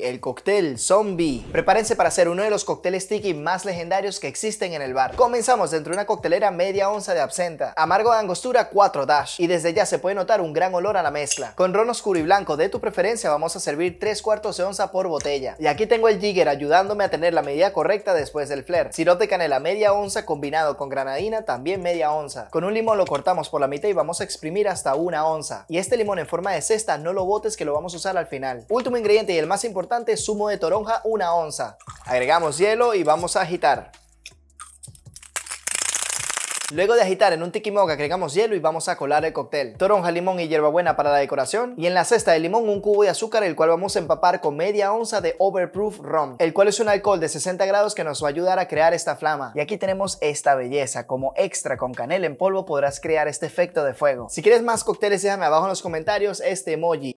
El cóctel zombie. Prepárense para hacer uno de los cócteles tiki más legendarios que existen en el bar. Comenzamos dentro de una coctelera media onza de absenta, amargo de angostura 4 dash y desde ya se puede notar un gran olor a la mezcla. Con ron oscuro y blanco de tu preferencia vamos a servir 3 cuartos de onza por botella. Y aquí tengo el jigger ayudándome a tener la medida correcta después del flair. Sirope de canela media onza combinado con granadina también media onza. Con un limón lo cortamos por la mitad y vamos a exprimir hasta una onza. Y este limón en forma de cesta no lo botes que lo vamos a usar al final. Último ingrediente y el más importante importante, de toronja, una onza. Agregamos hielo y vamos a agitar. Luego de agitar en un mug agregamos hielo y vamos a colar el cóctel. Toronja, limón y hierbabuena para la decoración. Y en la cesta de limón un cubo de azúcar el cual vamos a empapar con media onza de Overproof Rum. El cual es un alcohol de 60 grados que nos va a ayudar a crear esta flama. Y aquí tenemos esta belleza. Como extra con canela en polvo podrás crear este efecto de fuego. Si quieres más cócteles déjame abajo en los comentarios este emoji.